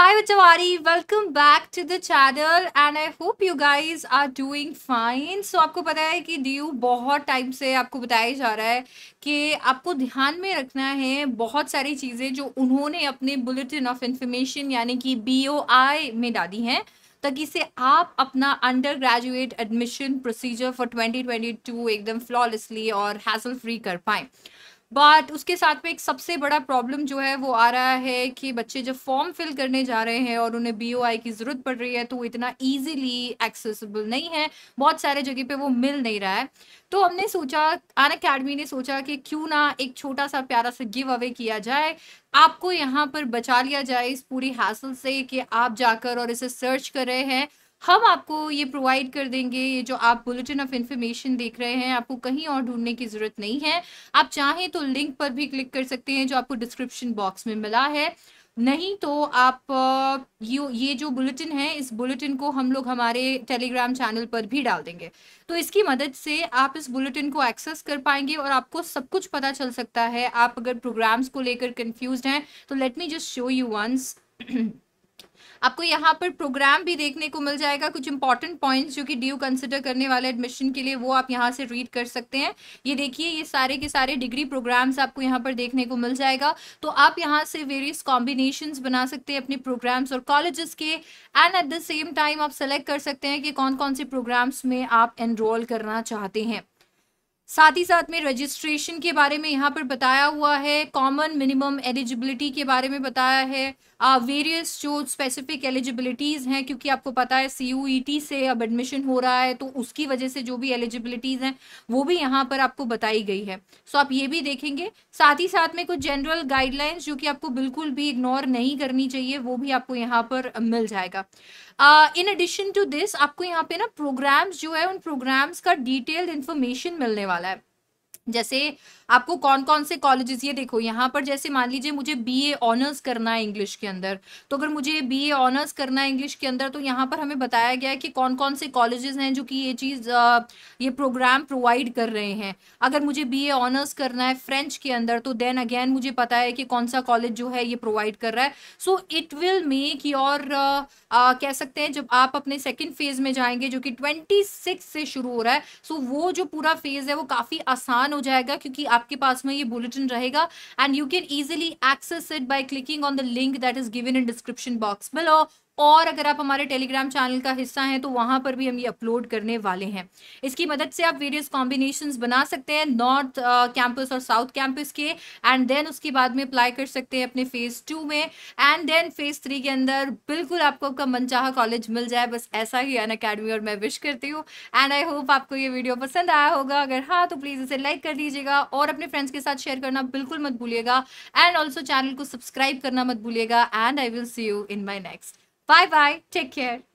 Hi Vitawari, welcome back to the channel and I hope you guys are doing fine. So आपको पता है कि due बहुत time से आपको बताया जा रहा है कि आपको ध्यान में रखना है बहुत सारी चीज़ें जो उन्होंने अपने बुलेटिन ऑफ इंफॉर्मेशन यानी कि बी में डाली हैं ताकि से आप अपना undergraduate admission procedure for 2022 एकदम फ्लॉलेसली और हैसल फ्री कर पाएँ बट उसके साथ में एक सबसे बड़ा प्रॉब्लम जो है वो आ रहा है कि बच्चे जब फॉर्म फिल करने जा रहे हैं और उन्हें बी की ज़रूरत पड़ रही है तो वो इतना ईजिली एक्सेसिबल नहीं है बहुत सारे जगह पे वो मिल नहीं रहा है तो हमने सोचा अन अकेडमी ने सोचा कि क्यों ना एक छोटा सा प्यारा सा गिव अवे किया जाए आपको यहाँ पर बचा लिया जाए इस पूरी हासिल से कि आप जाकर और इसे सर्च कर रहे हैं हम आपको ये प्रोवाइड कर देंगे ये जो आप बुलेटिन ऑफ इन्फॉर्मेशन देख रहे हैं आपको कहीं और ढूंढने की ज़रूरत नहीं है आप चाहें तो लिंक पर भी क्लिक कर सकते हैं जो आपको डिस्क्रिप्शन बॉक्स में मिला है नहीं तो आप ये ये जो बुलेटिन है इस बुलेटिन को हम लोग हमारे टेलीग्राम चैनल पर भी डाल देंगे तो इसकी मदद से आप इस बुलेटिन को एक्सेस कर पाएंगे और आपको सब कुछ पता चल सकता है आप अगर प्रोग्राम्स को लेकर कंफ्यूज्ड हैं तो let me just show you once आपको यहाँ पर प्रोग्राम भी देखने को मिल जाएगा कुछ इंपॉर्टेंट पॉइंट्स जो कि ड्यू कंसिडर करने वाले एडमिशन के लिए वो आप यहाँ से रीड कर सकते हैं ये देखिए ये सारे के सारे डिग्री प्रोग्राम्स आपको यहाँ पर देखने को मिल जाएगा तो आप यहाँ से वेरियस कॉम्बिनेशन बना सकते हैं अपने प्रोग्राम्स और कॉलेजेस के and at the same time आप सेलेक्ट कर सकते हैं कि कौन कौन से प्रोग्राम्स में आप एनरोल करना चाहते हैं साथ ही साथ में रजिस्ट्रेशन के बारे में यहाँ पर बताया हुआ है कॉमन मिनिमम एलिजिबिलिटी के बारे में बताया है वेरियस जो स्पेसिफिक एलिजिबिलिटीज़ हैं क्योंकि आपको पता है सी e से अब एडमिशन हो रहा है तो उसकी वजह से जो भी एलिजिबिलिटीज़ हैं वो भी यहाँ पर आपको बताई गई है सो आप ये भी देखेंगे साथ ही साथ में कुछ जनरल गाइडलाइंस जो कि आपको बिल्कुल भी इग्नोर नहीं करनी चाहिए वो भी आपको यहाँ पर मिल जाएगा इन एडिशन टू दिस आपको यहाँ पे ना प्रोग्राम्स जो है उन प्रोग्राम्स का डिटेल्ड इन्फॉर्मेशन मिलने वाला culturale जैसे आपको कौन कौन से कॉलेजेस ये देखो यहाँ पर जैसे मान लीजिए मुझे बीए ऑनर्स करना है इंग्लिश के अंदर तो अगर मुझे बीए ऑनर्स करना है इंग्लिश के अंदर तो यहाँ पर हमें बताया गया है कि कौन कौन से कॉलेजेस हैं जो कि ये चीज़ ये प्रोग्राम प्रोवाइड कर रहे हैं अगर मुझे बीए ऑनर्स करना है फ्रेंच के अंदर तो देन अगेन मुझे पता है कि कौन सा कॉलेज जो है ये प्रोवाइड कर रहा है so it will make your कह सकते हैं जब आप अपने सेकेंड फेज़ में जाएंगे जो कि ट्वेंटी से शुरू हो रहा है सो so वो जो पूरा फेज़ है वो काफ़ी आसान हो जाएगा क्योंकि आपके पास में ये बुलेटिन रहेगा and you can easily access it by clicking on the link that is given in description box below और अगर आप हमारे टेलीग्राम चैनल का हिस्सा हैं तो वहाँ पर भी हम ये अपलोड करने वाले हैं इसकी मदद से आप वेरियस कॉम्बिनेशन बना सकते हैं नॉर्थ कैंपस uh, और साउथ कैंपस के एंड देन उसके बाद में अप्लाई कर सकते हैं अपने फेज़ टू में एंड देन फेज़ थ्री के अंदर बिल्कुल आपको आपका मनचाहा कॉलेज मिल जाए बस ऐसा ही अन अकेडमी और मैं विश करती हूँ एंड आई होप आपको ये वीडियो पसंद आया होगा अगर हाँ तो प्लीज़ इसे लाइक कर दीजिएगा और अपने फ्रेंड्स के साथ शेयर करना बिल्कुल मत भूलिएगा एंड ऑल्सो चैनल को सब्सक्राइब करना मत भूलिएगा and I will see you in my next Bye bye. Take care.